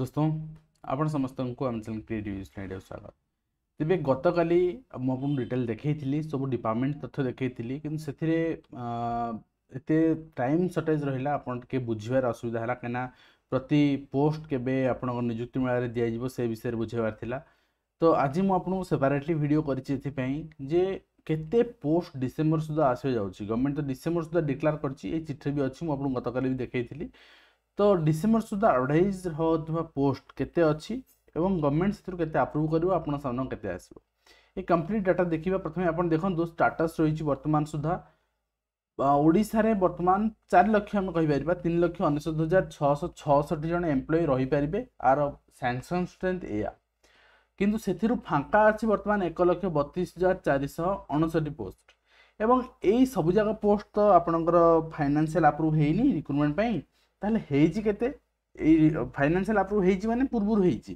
दोस्तों आपण समस्त क्रिएटिव स्टाइड स्वागत तेज गत काली मुझे डिटेल देखी सब डिपार्टमेंट तथ्य देखी कि टाइम सर्टेज रहा आप बुझे असुविधा है कहीं प्रति पोस्ट के निजुक्ति मेला दिज्व से विषय बुझेबार तो आज मुझे सेपरेटली भिड करे के पोस्ट डिसेम्बर सुधा आस गवर्नमेंट तो डिसेम्बर सुधा डिक्लार कर चिठी भी अच्छी मुझे गत काली देखी তো ଡିସେମ୍ବର ସୁଦ୍ଧା ଆଡ଼ଭାଇଜ୍ ହେଉଥିବା ପୋଷ୍ଟ କେତେ ଅଛି ଏବଂ ଗଭର୍ଣ୍ଣମେଣ୍ଟ ସେଥିରୁ କେତେ ଆପ୍ରୁଭ୍ କରିବ ଆପଣ ସାମନାକୁ କେତେ ଆସିବ ଏ କମ୍ପ୍ଲିଟ୍ ଡାଟା ଦେଖିବା ପ୍ରଥମେ ଆପଣ ଦେଖନ୍ତୁ ଷ୍ଟାଟସ୍ ରହିଛି ବର୍ତ୍ତମାନ ସୁଦ୍ଧା ଓଡ଼ିଶାରେ ବର୍ତ୍ତମାନ ଚାରି ଲକ୍ଷ ଆମେ କହିପାରିବା ତିନି ଲକ୍ଷ ଅନେଶ୍ୱତ ହଜାର ଛଅଶହ ଛଅଷଠି ଜଣ ଏମ୍ପ୍ଲୟି ରହିପାରିବେ ଆର ସ୍ୟାଙ୍ଗସନ୍ ଷ୍ଟ୍ରେନ୍ଥ ଏଇଆ କିନ୍ତୁ ସେଥିରୁ ଫାଙ୍କା ଅଛି ବର୍ତ୍ତମାନ ଏକ ଲକ୍ଷ ବତିଶ ହଜାର ଚାରିଶହ ଅଣଷଠି ପୋଷ୍ଟ ଏବଂ ଏଇ ସବୁଯାକ ପୋଷ୍ଟ ତ ଆପଣଙ୍କର ଫାଇନାନ୍ସିଆଲ ଆପ୍ରୁଭ୍ ହେଇନି ରିକ୍ରୁଟମେଣ୍ଟ ପାଇଁ ତାହେଲେ ହେଇଛି କେତେ ଏଇ ଫାଇନାନ୍ସିଆଲ ଆପ୍ରୁଭ୍ ହେଇଛି ମାନେ ପୂର୍ବରୁ ହେଇଛି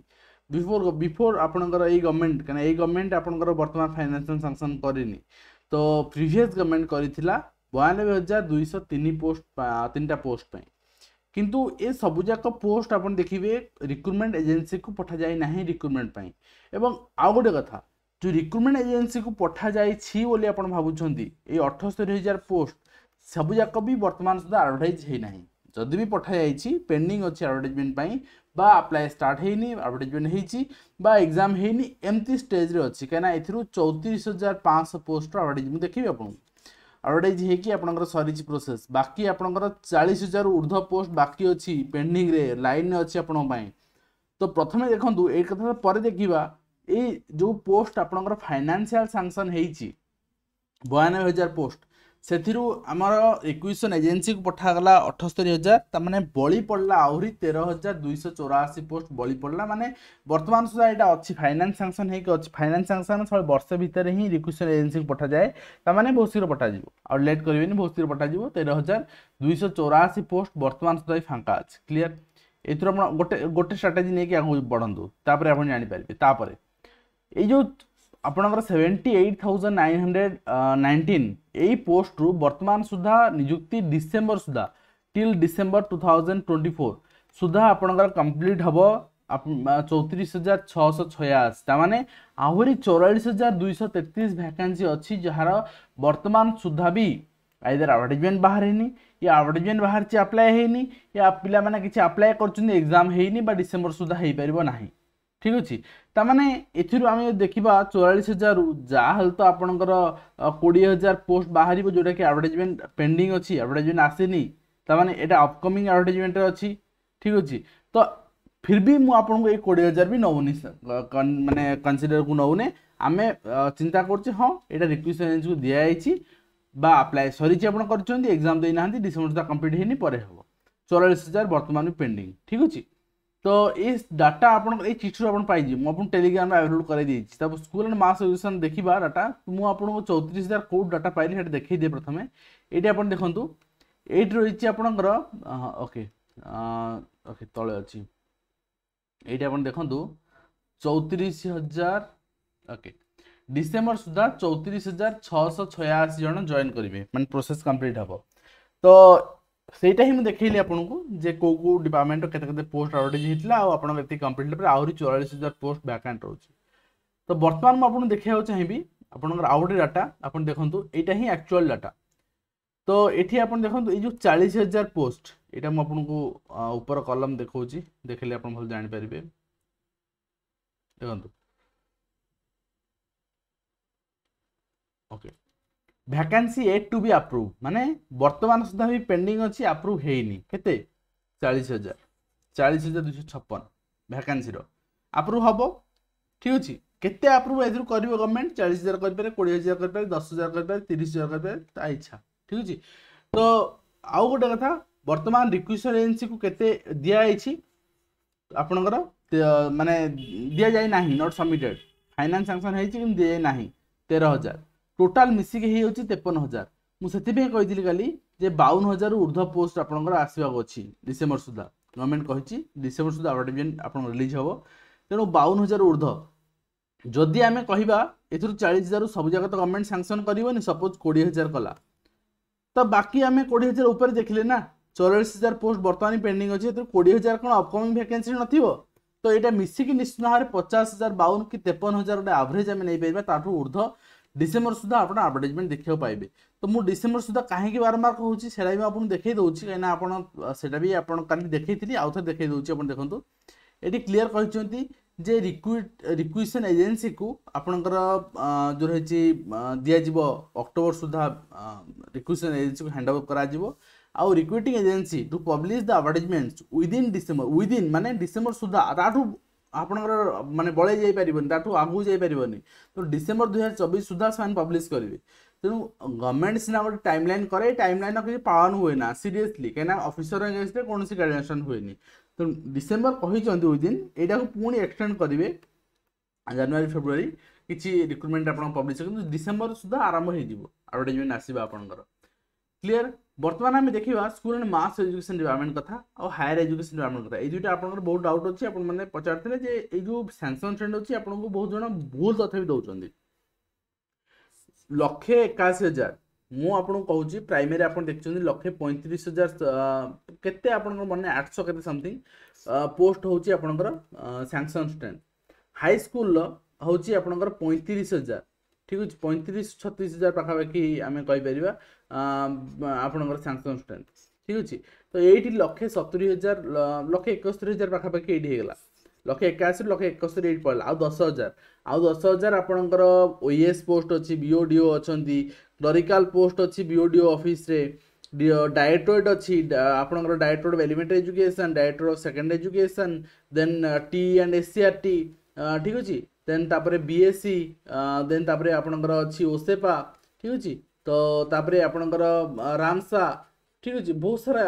ବିଫୋର୍ ବିଫୋର୍ ଆପଣଙ୍କର ଏଇ ଗଭର୍ଣ୍ଣମେଣ୍ଟ କାରଣ ଏଇ ଗଭର୍ଣ୍ଣମେଣ୍ଟ ଆପଣଙ୍କର ବର୍ତ୍ତମାନ ଫାଇନାନ୍ସିଆଲ ସାଙ୍ଗସନ୍ କରିନି ତ ପ୍ରିଭିୟସ୍ ଗଭର୍ଣ୍ଣମେଣ୍ଟ କରିଥିଲା ବୟାନବେ ହଜାର ଦୁଇଶହ ତିନି ପୋଷ୍ଟ ତିନିଟା ପୋଷ୍ଟ ପାଇଁ କିନ୍ତୁ ଏ ସବୁଯାକ ପୋଷ୍ଟ ଆପଣ ଦେଖିବେ ରିକ୍ରୁଟମେଣ୍ଟ ଏଜେନ୍ସିକୁ ପଠାଯାଇ ନାହିଁ ରିକ୍ରୁଟମେଣ୍ଟ ପାଇଁ ଏବଂ ଆଉ ଗୋଟେ କଥା ଯେଉଁ ରିକ୍ରୁଟମେଣ୍ଟ ଏଜେନ୍ସିକୁ ପଠାଯାଇଛି ବୋଲି ଆପଣ ଭାବୁଛନ୍ତି ଏଇ ଅଠସ୍ତରୀ ହଜାର ପୋଷ୍ଟ ସବୁଯାକ ବି ବର୍ତ୍ତମାନ ସୁଦ୍ଧା ଆଡ଼ଭର୍ଟାଇଜ୍ ହେଇନାହିଁ ଯଦି ବି ପଠାଯାଇଛି ପେଣ୍ଡିଂ ଅଛି ଆଡ଼ଭର୍ଟାଇଜମେଣ୍ଟ ପାଇଁ বা আপ্লাই স্টার্ট হয়নি আডভর্টাইজমেন্ট হয়েছি বা এক্সাম হয়নি এমতি স্টেজরে অছি কিনা এর চৌত্রিশ হাজার পাঁচশো পোস্টর আডভর্টাইজমেন্ট দেখবি আপনার আডভর্টাইজ হয়েকি আপনার সরিছি প্রোসেস বাকি আপনার চাশ হাজার ঊর্ধ্ব পোস্ট বাকি অছি পেন্ডিংরে লাইনে অছি আপনার তো প্রথমে দেখুন এই কথা পরে দেখিবা এই যে পোস্ট আপনার ফাইনান্সিয়াল সাংসন হয়েছি বয়ানবে হাজার পোস্ট ସେଥିରୁ ଆମର ରିକ୍ୱିଜିସନ୍ ଏଜେନ୍ସିକୁ ପଠାଗଲା ଅଠସ୍ତରୀ ହଜାର ତାମାନେ ବଳି ପଡ଼ିଲା ଆହୁରି ତେର ହଜାର ଦୁଇଶହ ଚଉରାଅଶୀ ପୋଷ୍ଟ ବଳି ପଡ଼ିଲା ମାନେ ବର୍ତ୍ତମାନ ସୁଦ୍ଧା ଏଇଟା ଅଛି ଫାଇନାନ୍ସ ସାଙ୍ଗସନ୍ ହେଇକି ଅଛି ଫାଇନାନ୍ସ ସାଙ୍ଗସନ୍ ଶହେ ବର୍ଷ ଭିତରେ ହିଁ ରିକ୍ୱିଜିସନ୍ ଏଜେନ୍ସିକୁ ପଠାଯାଏ ତାମାନେ ବହୁତ ଶୀଘ୍ର ପଠାଯିବ ଆଉ ଲେଟ୍ କରିବେନି ବହୁତ ଶୀଘ୍ର ପଠାଯିବ ତେର ହଜାର ଦୁଇଶହ ଚଉରାଅଶୀ ପୋଷ୍ଟ ବର୍ତ୍ତମାନ ସୁଦ୍ଧା ବି ଫାଙ୍କା ଅଛି କ୍ଲିଅର୍ ଏଥିରୁ ଆପଣ ଗୋଟେ ଗୋଟେ ଷ୍ଟ୍ରାଟେଜି ନେଇକି ଆଗକୁ ବଢ଼ନ୍ତୁ ତାପରେ ଆପଣ ଜାଣିପାରିବେ ତାପରେ ଏଇ ଯେଉଁ आपण seventy eight thousand nine hundred nineteen योस्ट रु बर्तमान सुधा निजुक्ति डिसेम्बर सुधा till December two thousand twenty four सुधा आप कम्प्लीट हे चौतीस हजार छःश छयाशी तमें आहरी चौरास हजार दुई तेतीस भैकेंसी अच्छी जार बर्तमान सुधा भी आईदर आडभटाइजमेंट बाहर है ये आडभटाइजमेंट बाहर अप्लाई है या मैंने किसी आप्लाय एक्जाम होनी डिसेम्बर सुधा हो पारना ना ঠিক ଅଛି ତାମାନେ ଏଥିରୁ ଆମେ ଦେଖିବା ଚଉରାଳିଶ ହଜାରରୁ ଯାହାହେଲେ ତ ଆପଣଙ୍କର କୋଡ଼ିଏ ହଜାର ପୋଷ୍ଟ ବାହାରିବ ଯେଉଁଟାକି ଆଡ଼ଭର୍ଟାଇଜମେଣ୍ଟ ପେଣ୍ଡିଂ ଅଛି ଆଡ଼ଭର୍ଟାଇଜମେଣ୍ଟ ଆସିନି ତାମାନେ ଏଇଟା ଅପକମିଂ ଆଡ଼ଭର୍ଟାଇଜମେଣ୍ଟରେ ଅଛି ଠିକ୍ ଅଛି ତ ଫିର୍ ବି ମୁଁ ଆପଣଙ୍କୁ ଏଇ କୋଡ଼ିଏ ହଜାର ବି ନେଉନି ମାନେ କନସିଡ଼ରକୁ ନେଉନି ଆମେ ଚିନ୍ତା କରୁଛେ ହଁ ଏଇଟା ରିକ୍ୱେଷ୍ଟ ଏଜେନ୍ସିକୁ ଦିଆଯାଇଛି বা আপ্লাই সরিছে আপনার করছেন এক্সাম দিয়ে না ডিসেম্বর সুদ্ধা কমপ্লিট হয়নি পরে হব চৌরাশ হাজার বর্তমান পেন্ডিং ঠিক আছে ତ ଏ ଡାଟା ଆପଣଙ୍କର ଏଇ ଚିଠିରୁ ଆପଣ ପାଇଯିବେ ମୁଁ ଆପଣଙ୍କୁ ଟେଲିଗ୍ରାମରେ ଆଭେଲେବୁଲ୍ କରାଇ ଦେଇଛି ତାପରେ ସ୍କୁଲ୍ ଆଣ୍ଡ ମା ସଲ୍ୟୁସନ୍ ଦେଖିବା ଡାଟା ମୁଁ ଆପଣଙ୍କୁ ଚଉତିରିଶ ହଜାର କେଉଁ ଡାଟା ପାଇଲି ସେଇଟା ଦେଖେଇଦିଏ ପ୍ରଥମେ ଏଇଠି ଆପଣ ଦେଖନ୍ତୁ ଏଇଠି ରହିଛି ଆପଣଙ୍କର ଓକେ ଓକେ ତଳେ ଅଛି ଏଇଠି ଆପଣ ଦେଖନ୍ତୁ ଚଉତିରିଶ ହଜାର ଓକେ ଡିସେମ୍ବର ସୁଦ୍ଧା ଚଉତିରିଶ ହଜାର ଛଅଶହ ଛୟାଅଶୀ ଜଣ ଜଏନ୍ କରିବେ ମାନେ ପ୍ରୋସେସ୍ କମ୍ପ୍ଲିଟ୍ ହେବ ତ ସେଇଟା ହିଁ ମୁଁ ଦେଖେଇଲି ଆପଣଙ୍କୁ ଯେ କେଉଁ କେଉଁ ଡିପାର୍ଟମେଣ୍ଟର କେତେ କେତେ ପୋଷ୍ଟ ଆଡ଼ଭର୍ଟାଇଜ୍ ହେଇଥିଲା ଆଉ ଆପଣଙ୍କ ଏତିକି କମ୍ପ୍ଲିଟ୍ ହେଲା ପରେ ଆହୁରି ଚଉରାଳିଶ ହଜାର ପୋଷ୍ଟ ଭ୍ୟାକାଣ୍ଟ ରହୁଛି ତ ବର୍ତ୍ତମାନ ମୁଁ ଆପଣଙ୍କୁ ଦେଖେଇବାକୁ ଚାହିଁବି ଆପଣଙ୍କର ଆଉ ଗୋଟେ ଡାଟା ଆପଣ ଦେଖନ୍ତୁ ଏଇଟା ହିଁ ଆକ୍ଚୁଆଲ୍ ଡାଟା ତ ଏଠି ଆପଣ ଦେଖନ୍ତୁ ଏଇ ଯେଉଁ ଚାଳିଶ ହଜାର ପୋଷ୍ଟ ଏଇଟା ମୁଁ ଆପଣଙ୍କୁ ଉପର କଲମ୍ ଦେଖାଉଛି ଦେଖିଲେ ଆପଣ ଭଲ ଜାଣିପାରିବେ ଦେଖନ୍ତୁ okay vacancy at to be approve মানে বর্তমান সুদ্ধা বি পেন্ডিং অছি আপ্রুভ হেইনি কেতে চাশ হাজার চাশ হাজার দুইশ ছপন ভ্যাকান্সির আপ্রুভ হব ঠিক আছে কেতে আপ্রুভ এর করব গভর্নমেন্ট চাশ হাজার করে কোড়িয়ে হাজার করে দশ হাজার করে তিরিশ হাজার করে তা ইচ্ছা ঠিক আছে তো আউ গোটে কথা বর্তমান রিকুইশন এজেন্সি কু কেতে দিয়া হয়েছি আপনার মানে দিয়া যাই নাহি নট সাবমিটেড ফাইনান্স স্যাংশন হয়েছে কিন্তু দিয়া যাই না তের হাজার ଟୋଟାଲ୍ ମିଶିକି ହେଇଯାଉଛି ତେପନ ହଜାର ମୁଁ ସେଥିପାଇଁ କହିଥିଲି କାଲି ଯେ ବାଉନ ହଜାରରୁ ଉର୍ଦ୍ଧ୍ୱ ପୋଷ୍ଟ ଆପଣଙ୍କର ଆସିବାକୁ ଅଛି ଡିସେମ୍ବର ସୁଦ୍ଧା ଗଭର୍ଣ୍ଣମେଣ୍ଟ କହିଛି ଡିସେମ୍ବର ସୁଦ୍ଧା ଆଡ଼ଭାଟାଇଜମେଣ୍ଟ ଆପଣଙ୍କ ରିଲିଜ୍ ହେବ ତେଣୁ ବାଉନ ହଜାର ଉର୍ଦ୍ଧ୍ୱ ଯଦି ଆମେ କହିବା ଏଥିରୁ ଚାଳିଶ ହଜାରରୁ ସବୁଯାକ ତ ଗଭର୍ଣ୍ଣମେଣ୍ଟ ସାଙ୍ଗସନ୍ କରିବନି ସପୋଜ୍ କୋଡ଼ିଏ ହଜାର କଲା ତ ବାକି ଆମେ କୋଡ଼ିଏ ହଜାର ଉପରେ ଦେଖିଲେ ନା ଚଉରାଳିଶ ହଜାର ପୋଷ୍ଟ ବର୍ତ୍ତମାନ ପେଣ୍ଡିଂ ଅଛି ଏଥିରୁ କୋଡ଼ିଏ ହଜାର କ'ଣ ଅପକମିଂ ଭ୍ୟାକେନ୍ସି ନଥିବ ତ ଏଇଟା ମିଶିକି ନିଶ୍ଚିତ ଭାବରେ ପଚାଶ ହଜାର ବାଉନ କି ତେପନ ହଜାର ଗୋଟେ ଆଭରେଜ୍ ଆମେ ନେଇପାରିବା ତାଠୁ ଉର୍ଦ୍ଧ୍ୱ ডিসেম্বর সুদ্ধা আপনার আডভর্টাইজমেন্ট দেখা পাইবে তো মু ডিসেম্বর সুদ্ধা কাহি বারম্বার কুচি সেটা বি আপনার দেখাই দেছি কিনা আপনার সেটা বি আপনার কালি দেখাইলি আউথে দেখাই দেছি আপনার দেখুন এটি ক্লিয়ার কিন্তু যে রিকুইশন এজেন্সি কু আপনার যে রয়েছে দিয়াযিব অক্টোবর সুদ্ধা রিকুইশন এজেন্সি কু হ্যান্ড ওভার করা ଆଉ recruiting agency to publish the advertisement within December within ମାନେ ଡିସେମ୍ବର ସୁଦ୍ଧା ତାଠୁ ଆପଣଙ୍କର ମାନେ ବଳେଇ ଯାଇପାରିବନି ତାଠୁ ଆଗକୁ ଯାଇପାରିବନି ତେଣୁ ଡିସେମ୍ବର ଦୁଇହଜାର ଚବିଶ ସୁଦ୍ଧା ସେମାନେ ପବ୍ଲିଶ କରିବେ ତେଣୁ ଗଭର୍ଣ୍ଣମେଣ୍ଟ ସିନା ଗୋଟେ ଟାଇମ୍ ଲାଇନ୍ କରେ ଟାଇମ୍ ଲାଇନ୍ର କିଛି ପାଳନ ହୁଏ ନା ସିରିୟସଲି କାହିଁକିନା ଅଫିସର ଏଗେନ୍ଷ୍ଟରେ କୌଣସି ଗ୍ରାଜୁଏସନ୍ ହୁଏନି ତେଣୁ ଡିସେମ୍ବର କହିଛନ୍ତି ୱିଦିନ୍ ଏଇଟାକୁ ପୁଣି ଏକ୍ସଟେଣ୍ଡ କରିବେ ଜାନୁଆରୀ ଫେବୃଆରୀ କିଛି ରିକ୍ରୁଟମେଣ୍ଟ ଆପଣ ପବ୍ଲିଶ କିନ୍ତୁ ଡିସେମ୍ବର ସୁଦ୍ଧା ଆରମ୍ଭ ହେଇଯିବ ଆଡ଼ଭର୍ଟାଇଜମେଣ୍ଟ ଆସିବ ଆପଣଙ୍କର କ୍ଲିଅର বর্তমানে আমি দেখিবা school and mass education department কথা ଆଉ ହାୟର ଏଜୁକେସନ୍ ଡିପାର୍ଟମେଣ୍ଟ କଥା ଏଇ ଦୁଇଟା ଆପଣଙ୍କର ବହୁତ ଡାଉଟ୍ ଅଛି ଆପଣମାନେ ପଚାରିଥିଲେ ଯେ ଏଇ ଯେଉଁ ସାମ୍ସଙ୍ଗ୍ ଟ୍ରେଣ୍ଡ ଅଛି ଆପଣଙ୍କୁ ବହୁତ ଜଣ ଭୁଲ ତଥ୍ୟ ବି ଦେଉଛନ୍ତି ଲକ୍ଷେ ଏକାଅଶୀ ହଜାର ମୁଁ ଆପଣଙ୍କୁ କହୁଛି ପ୍ରାଇମେରୀ ଆପଣ ଦେଖିଛନ୍ତି ଲକ୍ଷେ ପଇଁତିରିଶ ହଜାର କେତେ ଆପଣଙ୍କର ମନେ ଆଠଶହ କେତେ ସମଥିଙ୍ଗ ପୋଷ୍ଟ ହେଉଛି ଆପଣଙ୍କର ସାମ୍ସଙ୍ଗ୍ ଷ୍ଟ୍ରେଣ୍ଡ ହାଇସ୍କୁଲର ହେଉଛି ଆପଣଙ୍କର ପଇଁତିରିଶ ହଜାର ଠିକ୍ ଅଛି ପଇଁତିରିଶ ଛତିଶ ହଜାର ପାଖାପାଖି ଆମେ କହିପାରିବା ଆପଣଙ୍କର ସାଙ୍ଗସନ୍ ଷ୍ଟାଣ୍ଡ ଠିକ୍ ଅଛି ତ ଏଇଠି ଲକ୍ଷେ ସତୁରି ହଜାର ଲକ୍ଷେ ଏକସ୍ତରୀ ହଜାର ପାଖାପାଖି ଏଇଠି ହେଇଗଲା ଲକ୍ଷେ ଏକାଅଶୀରୁ ଲକ୍ଷେ ଏକସ୍ତରୀ ଏଇଠି ପଡ଼ିଲା ଆଉ ଦଶ ହଜାର ଆଉ ଦଶ ହଜାର ଆପଣଙ୍କର ଓଏସ୍ ପୋଷ୍ଟ ଅଛି ବି ବିଓଡିଓ ଅଛନ୍ତି କ୍ଲରିକାଲ ପୋଷ୍ଟ ଅଛି ବି ବିଓଡିଓ ଅଫିସ୍ରେ ଡାଇରେକ୍ଟୋରେଟ୍ ଅଛି ଆପଣଙ୍କର directorate of elementary education directorate of secondary education then T and SCR T ଠିକ୍ ଅଛି ଦେନ୍ ତାପରେ ବିଏସ୍ସି ଦେନ୍ ତାପରେ ଆପଣଙ୍କର ଅଛି ଓସେପା ଠିକ୍ ଅଛି ତ ତାପରେ ଆପଣଙ୍କର ରାମସା ଠିକ୍ ଅଛି ବହୁତ ସାରା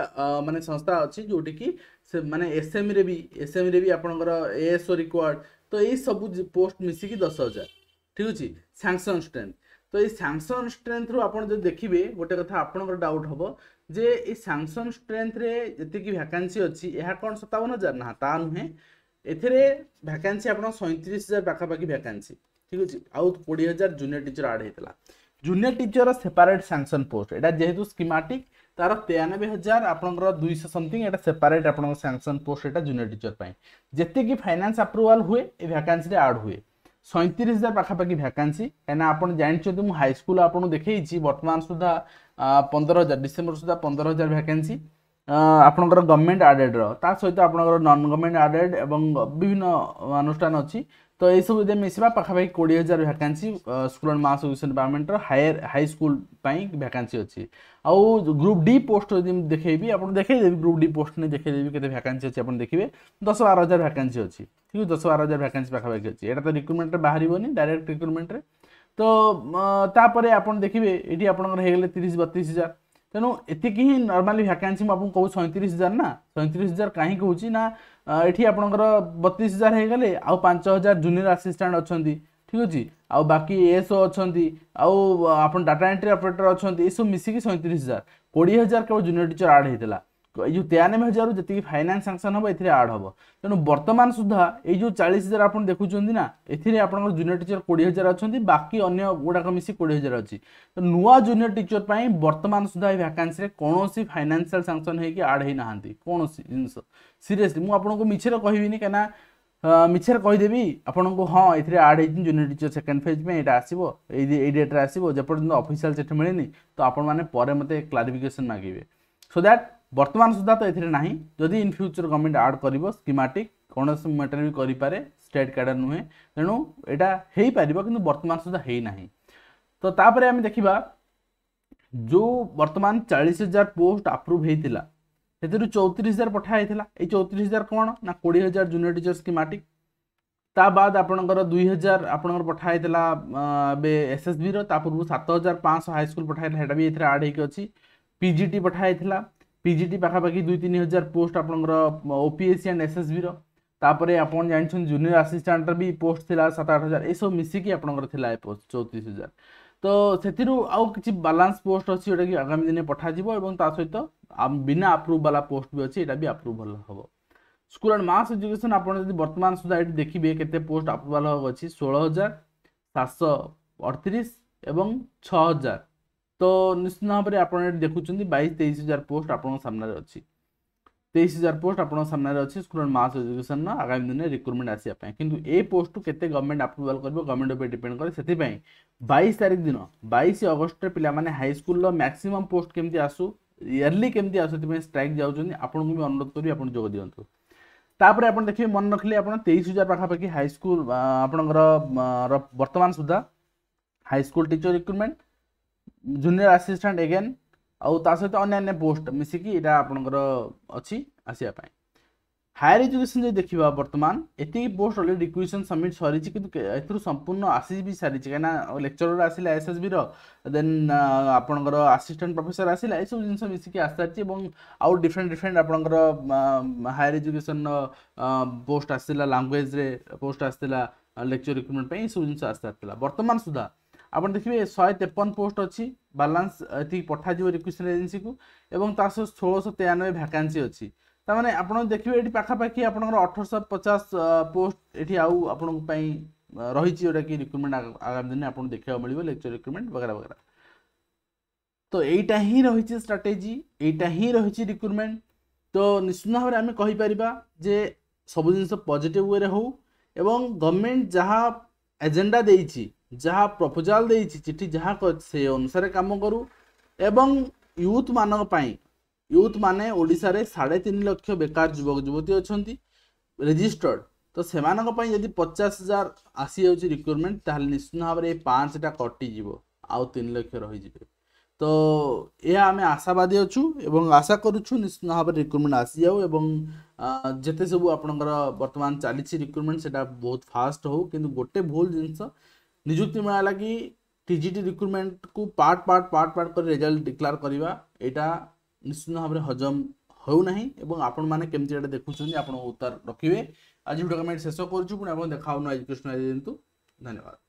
ମାନେ ସଂସ୍ଥା ଅଛି ଯେଉଁଠିକି ସେ ମାନେ ଏସ୍ଏମ୍ରେ ବି ଏସ୍ଏମ୍ରେ ବି ଆପଣଙ୍କର ଏଏସ୍ଓ ରିକ୍ୱାର୍ଡ଼ ତ ଏଇ ସବୁ ପୋଷ୍ଟ ମିଶିକି ଦଶ ହଜାର ଠିକ୍ ଅଛି ସାଙ୍ଗସନ୍ ଷ୍ଟ୍ରେନ୍ଥ ତ ଏଇ ସାଙ୍ଗସନ୍ ଷ୍ଟ୍ରେନ୍ଥରୁ ଆପଣ ଯଦି ଦେଖିବେ ଗୋଟେ କଥା ଆପଣଙ୍କର ଡାଉଟ୍ ହେବ ଯେ ଏଇ ସାଙ୍ଗସନ୍ ଷ୍ଟ୍ରେନ୍ଥରେ ଯେତିକି ଭ୍ୟାକାନ୍ସି ଅଛି ଏହା କ'ଣ ସତାବନ ହଜାର ନା ତା ନୁହେଁ ଏଥିରେ ଭ୍ୟାକାନ୍ସି ଆପଣ ସଇଁତିରିଶ ହଜାର ପାଖାପାଖି ଭ୍ୟାକାନ୍ସି ଠିକ୍ ଅଛି ଆଉ କୋଡ଼ିଏ ହଜାର ଜୁନିୟର ଟିଚର ଆଡ଼୍ ହେଇଥିଲା junior teacher separate sanction post এটা যেহেতু স্কিমাটিক তার তেয়ানবে হাজার আপনার দুইশ সমথিং এটা সেপারেট আপনার স্যাংশন পোস্ট এটা জুনিয়র টিচর পাই যেতিকি ফাইনান্স আপ্রুভাল হুয়ে এই ভ্যাকান্সিরে আড হুয়ে ସଇଁତିରିଶ ହଜାର ପାଖାପାଖି ଭ୍ୟାକାନ୍ସି କାହିଁକିନା ଆପଣ ଜାଣିଛନ୍ତି ମୁଁ ହାଇସ୍କୁଲ ଆପଣଙ୍କୁ ଦେଖେଇଛି ବର୍ତ୍ତମାନ ସୁଦ୍ଧା ପନ୍ଦର ହଜାର ଡିସେମ୍ବର ସୁଦ୍ଧା ପନ୍ଦର ହଜାର ଭ୍ୟାକାନ୍ସି ଆପଣଙ୍କର ଗଭର୍ଣ୍ଣମେଣ୍ଟ ଆଡ଼େଡ଼୍ର ତା ସହିତ ଆପଣଙ୍କର ନନ୍ ଗଭର୍ଣ୍ଣମେଣ୍ଟ ଆଡ଼େଡ଼୍ ଏବଂ ବିଭିନ୍ନ ଅନୁଷ୍ଠାନ ଅଛି তো এইসবু যদি আমি ମିଶିବା ପାଖାପାଖି କୋଡ଼ିଏ ହଜାର vacancy school and mass education ଡିପାର୍ଟମେଣ୍ଟର ହାୟର ହାଇସ୍କୁଲ୍ ପାଇଁ ଭ୍ୟାକାନ୍ସି ଅଛି ଆଉ ଗ୍ରୁପ୍ ଡି ପୋଷ୍ଟ ଯଦି ମୁଁ ଦେଖେଇବି ଆପଣ ଦେଖେଇଦେବି ଗ୍ରୁପ୍ ଡି ପୋଷ୍ଟ ନେଇ ଦେଖେଇଦେବି କେତେ ଭ୍ୟାକାନ୍ସି ଅଛି ଆପଣ ଦେଖିବେ ଦଶ ବାର ହଜାର ଭ୍ୟାକାନ୍ସି ଅଛି ଠିକ୍ ଅଛି ଦଶ ବାର ହଜାର ଭ୍ୟାକାନ୍ସି ପାଖାପାଖି ଅଛି ଏଇଟା ତ ରିକ୍ରୁଟମେଣ୍ଟରେ ବାହାରିବନି ଡାଇରେକ୍ଟ ରିକ୍ରୁଟମେଣ୍ଟରେ ତ ତାପରେ ଆପଣ ଦେଖିବେ ଏଠି ଆପଣଙ୍କର ହେଇଗଲେ ତିରିଶ ବତିଶ ହଜାର ତେଣୁ ଏତିକି ହିଁ ନର୍ମାଲି ଭ୍ୟାକାନ୍ସି ମୁଁ ଆପଣଙ୍କୁ କହୁଛି ସଇଁତିରିଶ ହଜାର ନା ସଇଁତିରିଶ ହଜାର କାହିଁକି କହୁଛି ନା ଏଠି ଆପଣଙ୍କର ବତିଶ ହଜାର ହେଇଗଲେ ଆଉ ପାଞ୍ଚ ହଜାର ଜୁନିୟର ଆସିଷ୍ଟାଣ୍ଟ ଅଛନ୍ତି ଠିକ୍ ଅଛି ଆଉ ବାକି ଏସ୍ଓ ଅଛନ୍ତି ଆଉ ଆପଣ ଡାଟା ଏଣ୍ଟ୍ରି ଅପରେଟର ଅଛନ୍ତି ଏସବୁ ମିଶିକି ସଇଁତିରିଶ ହଜାର କୋଡ଼ିଏ ହଜାର କେବଳ ଜୁନିୟର ଟିଚର ଆଡ଼୍ ହେଇଥିଲା जो तेयानबे हजार जी फाइनान्स सांसन हम ए आड हम तेणु बर्तमान सुधा ये जो चालीस हजार आप देखुं ना ये आप जूनियर टीचर कोड़े हजार अच्छा बाकी अगर गुड़ाक मिसी कोड़े हजार अच्छी तो नुआ जूनियर टीचर पर बर्तमान सुधा ये भैकान्सी कौन फाइनान्सीआल सांसन होड होना कौन जिन सीरीयसली मुझे मिछर कहनी कहीं मिछर कहीदेवी आपन को हाँ ये आड हो जूनियर टीचर सेकेंड फेज में यहाँ आसो ये डेट्रे आसो जपर्यंत चिठी मिलनी तो आपण मत क्लारिफिकेसन मागे सो दैट বর্তমান সুদ্ধা তো এতে না যদি ইন ফ্ୟୁଚର গভর্নমেন্ট আড করব স্কিমাটিক কোণী ম্যাটার বি করে স্টেট ক্যাডর নুহে তেমন এটা হয়ে পাব কিন্তু বর্তমান সুদ্ধা হয়ে না তো তাপরে আমি দেখিবা যে বর্তমান চাশ হাজার পোস্ট আপ্রুভ হয়েছিল ସେଥିରୁ ଚଉତିରିଶ ହଜାର ପଠା ହେଇଥିଲା ଏଇ ଚଉତିରିଶ ହଜାର କ'ଣ ନା କୋଡ଼ିଏ ହଜାର ଜୁନିୟର ଟିଚର୍ ସ୍କିମାଟିକ୍ ତା ବାଦ ଆପଣଙ୍କର ଦୁଇ ହଜାର ଆପଣଙ୍କର ପଠା ହେଇଥିଲା ଏବେ ଏସ୍ଏସ୍ବିର ତା ପୂର୍ବରୁ ସାତ ହଜାର ପାଞ୍ଚଶହ ହାଇସ୍କୁଲ ପଠା ହେଇଥିଲା ସେଇଟା ବି ଏଥିରେ ଆଡ଼୍ ହେଇକି ଅଛି ପିଜିଟି ପଠା ହେଇଥିଲା পিজিটি পাখাপাখি দুই তিন হাজার পোস্ট আপনার ওপিএসি আন্ড এসএসবির তাপরে আপনার জাঁচান জুনিয়র আসিষ্টাটর বি পোস্ট লা সাত আট হাজার এসব মিশিকি আপনার লা এ পোস্ট চৌত্রিশ হাজার তো সেতিরু আউ কিছু বালান্স পোস্ট অছি যেটা কি আগামী দিনে পঠাযিব এবং তা সহিত বিনা আপ্রুভ বালা পোস্ট বি অছি এটা বি আপ্রুভাল হব স্কুল অ্যান্ড মাস এজুকেশন আপনার যদি বর্তমান সুদ্ধা এটি দেখবে কেতে পোস্ট আপ্রুভাল হওয়া অছি ষোল হাজার সাতশো অড়তিরিশ এবং ছ হাজার ତ ନିଶ୍ଚିତ ଭାବରେ ଆପଣ ଏଠି ଦେଖୁଛନ୍ତି ବାଇଶ ତେଇଶ ହଜାର ପୋଷ୍ଟ ଆପଣଙ୍କ ସାମ୍ନାରେ ଅଛି ତେଇଶ ହଜାର ପୋଷ୍ଟ ଆପଣଙ୍କ ସାମ୍ନାରେ ଅଛି ଷ୍ଟୁଡେଣ୍ଟ ମାସ୍ ଏଜୁକେସନର ଆଗାମୀ ଦିନରେ ରିକ୍ରୁଟମେଣ୍ଟ ଆସିବା ପାଇଁ କିନ୍ତୁ ଏ ପୋଷ୍ଟକୁ କେତେ ଗଭର୍ଣ୍ଣମେଣ୍ଟ ଆପ୍ରୁଭାଲ୍ କରିବ ଗଭର୍ଣ୍ଣମେଣ୍ଟ ଉପରେ ଡିପେଣ୍ଡ କରେ ସେଥିପାଇଁ ବାଇଶ ତାରିଖ ଦିନ ବାଇଶ ଅଗଷ୍ଟରେ ପିଲାମାନେ ହାଇସ୍କୁଲର ମ୍ୟାକ୍ସିମମ୍ ପୋଷ୍ଟ କେମିତି ଆସୁ ଇୟର୍ଲି କେମିତି ଆସୁ ସେଥିପାଇଁ ଷ୍ଟ୍ରାଇକ୍ ଯାଉଛନ୍ତି ଆପଣଙ୍କୁ ବି ଅନୁରୋଧ କରିବି ଆପଣ ଯୋଗ ଦିଅନ୍ତୁ ତାପରେ ଆପଣ ଦେଖିବେ ମନେ ରଖିଲେ ଆପଣ ତେଇଶ ହଜାର ପାଖାପାଖି ହାଇସ୍କୁଲ ଆପଣଙ୍କର ବର୍ତ୍ତମାନ ସୁଦ୍ଧା high school teacher recruitment junior assistant again ଆଉ ତା ସହିତ ଅନ୍ୟାନ୍ୟ ପୋଷ୍ଟ ମିଶିକି ଏଇଟା ଆପଣଙ୍କର ଅଛି ଆସିବା ପାଇଁ ହାୟର ଏଜୁକେସନ୍ ଯଦି ଦେଖିବା ବର୍ତ୍ତମାନ ଏତିକି ପୋଷ୍ଟ ଅଲରେଡ଼ି ରିକ୍ରୁଏସନ୍ ସବମିଟ୍ ସରିଛି କିନ୍ତୁ ଏଥିରୁ ସମ୍ପୂର୍ଣ୍ଣ ଆସି ବି ସାରିଛି କାହିଁକିନା ଲେକ୍ଚରର ଆସିଲା ଏସ୍ଏସ୍ବିର ଦେନ୍ ଆପଣଙ୍କର ଆସିଷ୍ଟାଣ୍ଟ ପ୍ରଫେସର ଆସିଲା ଏସବୁ ଜିନିଷ ମିଶିକି ଆସିସାରିଛି ଏବଂ ଆଉ ଡିଫରେଣ୍ଟ ଡିଫରେଣ୍ଟ ଆପଣଙ୍କର ହାୟର ଏଜୁକେସନ୍ର ପୋଷ୍ଟ ଆସିଥିଲା ଲାଙ୍ଗୁଏଜ୍ରେ ପୋଷ୍ଟ ଆସିଥିଲା ଲେକ୍ଚର ରିକ୍ରୁଟମେଣ୍ଟ ପାଇଁ ଏସବୁ ଜିନିଷ ଆସିସାରିଥିଲା ବର୍ତ୍ତମାନ ସୁଦ୍ଧା ଆପଣ ଦେଖିବେ ଶହେ ତେପନ ପୋଷ୍ଟ ଅଛି ବାଲାନ୍ସ ଏତିକି ପଠାଯିବ ରିକ୍ରୁଟମେଣ୍ଟ ଏଜେନ୍ସିକୁ ଏବଂ ତା ସହ ଷୋହଳଶହ ତେୟାନବେ ଭ୍ୟାକାନ୍ସି ଅଛି ତାମାନେ ଆପଣ ଦେଖିବେ ଏଠି ପାଖାପାଖି ଆପଣଙ୍କର ଅଠରଶହ ପଚାଶ ପୋଷ୍ଟ ଏଠି ଆଉ ଆପଣଙ୍କ ପାଇଁ ରହିଛି ଯେଉଁଟାକି ରିକ୍ରୁଟମେଣ୍ଟ ଆଗାମୀ ଦିନରେ ଆପଣଙ୍କୁ ଦେଖିବାକୁ ମିଳିବ ଲେକ୍ଚର ରିକ୍ରୁଟମେଣ୍ଟ ବଗେରା ବଗେରା ତ ଏଇଟା ହିଁ ରହିଛି ଷ୍ଟ୍ରାଟେଜି ଏଇଟା ହିଁ ରହିଛି ରିକ୍ରୁଟମେଣ୍ଟ ତ ନିଶ୍ଚିତ ଭାବରେ ଆମେ କହିପାରିବା ଯେ ସବୁ ଜିନିଷ ପଜିଟିଭ୍ ୱେରେ ହେଉ ଏବଂ ଗଭର୍ଣ୍ଣମେଣ୍ଟ ଯାହା ଏଜେଣ୍ଡା ଦେଇଛି ଯାହା ପ୍ରପୋଜାଲ୍ ଦେଇଛି ଚିଠି ଯାହା ସେ ଅନୁସାରେ କାମ କରୁ ଏବଂ ୟୁଥ୍ମାନଙ୍କ ପାଇଁ ୟୁଥ୍ମାନେ ଓଡ଼ିଶାରେ ସାଢ଼େ ତିନି ଲକ୍ଷ ବେକାର ଯୁବକ ଯୁବତୀ ଅଛନ୍ତି ରେଜିଷ୍ଟର୍ଡ଼ ତ ସେମାନଙ୍କ ପାଇଁ ଯଦି ପଚାଶ ହଜାର ଆସିଯାଉଛି ରିକ୍ରୁଟମେଣ୍ଟ ତାହେଲେ ନିଶ୍ଚିତ ଭାବରେ ଏ ପାଞ୍ଚଟା କଟିଯିବ ଆଉ ତିନି ଲକ୍ଷ ରହିଯିବେ ତ ଏହା ଆମେ ଆଶାବାଦୀ ଅଛୁ ଏବଂ ଆଶା କରୁଛୁ ନିଶ୍ଚିତ ଭାବରେ ରିକ୍ରୁଟମେଣ୍ଟ ଆସିଯାଉ ଏବଂ ଯେତେ ସବୁ ଆପଣଙ୍କର ବର୍ତ୍ତମାନ ଚାଲିଛି ରିକ୍ରୁଟମେଣ୍ଟ ସେଇଟା ବହୁତ ଫାଷ୍ଟ ହେଉ କିନ୍ତୁ ଗୋଟେ ଭୁଲ ଜିନିଷ ନିଯୁକ୍ତି ମେଳା ଲାଗି ଟିଜିଟି ରିକ୍ରୁଟମେଣ୍ଟକୁ ପାର୍ଟ ପାର୍ଟ ପାର୍ଟ ପାର୍ଟ କରି ରେଜଲ୍ଟ ଡିକ୍ଲାର କରିବା ଏଇଟା ନିଶ୍ଚିନ୍ତ ଭାବରେ ହଜମ ହେଉନାହିଁ ଏବଂ ଆପଣମାନେ କେମିତି ଏଇଟା ଦେଖୁଛନ୍ତି ଆପଣ ଉତ୍ତର ରଖିବେ ଆଜି ଭିଡ଼ିଓ ଆମେ ଶେଷ କରୁଛୁ ପୁଣି ଆପଣ ଦେଖା ହେଉନ ଏଜୁକେସନ୍ ଏଜେଣ୍ଟକୁ ଧନ୍ୟବାଦ